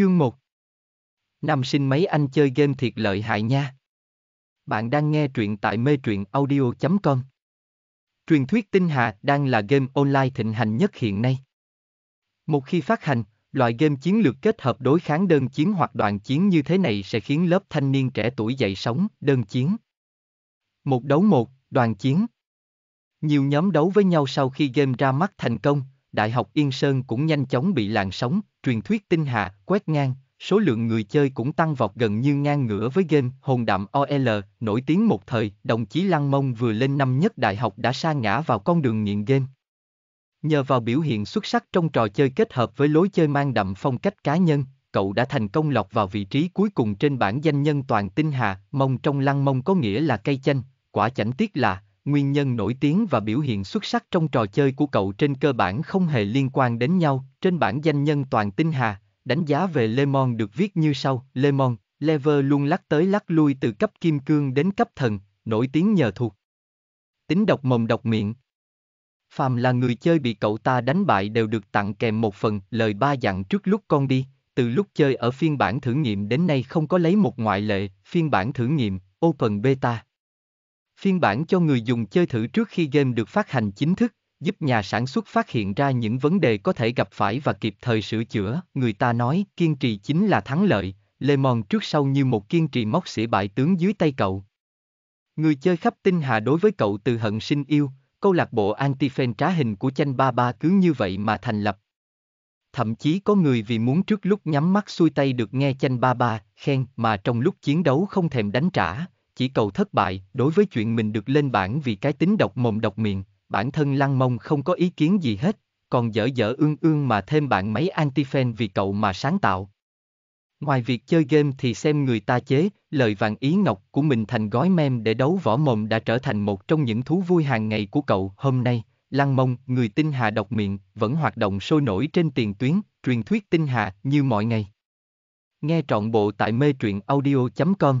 Chương 1 Năm sinh mấy anh chơi game thiệt lợi hại nha. Bạn đang nghe truyện tại mê truyện audio.com Truyền thuyết tinh hà đang là game online thịnh hành nhất hiện nay. Một khi phát hành, loại game chiến lược kết hợp đối kháng đơn chiến hoặc đoàn chiến như thế này sẽ khiến lớp thanh niên trẻ tuổi dậy sóng, đơn chiến. Một đấu một, đoàn chiến. Nhiều nhóm đấu với nhau sau khi game ra mắt thành công, Đại học Yên Sơn cũng nhanh chóng bị làn sóng, truyền thuyết tinh hạ, quét ngang, số lượng người chơi cũng tăng vọt gần như ngang ngửa với game Hồn Đạm OL, nổi tiếng một thời, đồng chí Lăng Mông vừa lên năm nhất đại học đã sa ngã vào con đường nghiện game. Nhờ vào biểu hiện xuất sắc trong trò chơi kết hợp với lối chơi mang đậm phong cách cá nhân, cậu đã thành công lọt vào vị trí cuối cùng trên bảng danh nhân toàn tinh hà, mông trong lăng mông có nghĩa là cây chanh, quả chảnh tiếc là, nguyên nhân nổi tiếng và biểu hiện xuất sắc trong trò chơi của cậu trên cơ bản không hề liên quan đến nhau. Trên bản danh nhân toàn tinh hà, đánh giá về Lemon được viết như sau. Lemon, Lever luôn lắc tới lắc lui từ cấp kim cương đến cấp thần, nổi tiếng nhờ thuộc. Tính độc mồm độc miệng. Phàm là người chơi bị cậu ta đánh bại đều được tặng kèm một phần lời ba dặn trước lúc con đi, từ lúc chơi ở phiên bản thử nghiệm đến nay không có lấy một ngoại lệ, phiên bản thử nghiệm, Open Beta Phiên bản cho người dùng chơi thử trước khi game được phát hành chính thức, giúp nhà sản xuất phát hiện ra những vấn đề có thể gặp phải và kịp thời sửa chữa. Người ta nói, kiên trì chính là thắng lợi, Lê Mòn trước sau như một kiên trì móc xỉa bại tướng dưới tay cậu. Người chơi khắp tinh hà đối với cậu từ hận sinh yêu, câu lạc bộ anti fan trá hình của chanh ba ba cứ như vậy mà thành lập. Thậm chí có người vì muốn trước lúc nhắm mắt xuôi tay được nghe chanh ba ba, khen mà trong lúc chiến đấu không thèm đánh trả, chỉ cầu thất bại, đối với chuyện mình được lên bảng vì cái tính độc mồm độc miệng, bản thân Lăng Mông không có ý kiến gì hết, còn dở dở ương ương mà thêm bạn mấy anti-fan vì cậu mà sáng tạo. Ngoài việc chơi game thì xem người ta chế, lời vàng ý ngọc của mình thành gói mem để đấu võ mồm đã trở thành một trong những thú vui hàng ngày của cậu hôm nay. Lăng mông, người tinh hà độc miệng, vẫn hoạt động sôi nổi trên tiền tuyến, truyền thuyết tinh hà như mọi ngày. Nghe trọn bộ tại mê truyện audio.com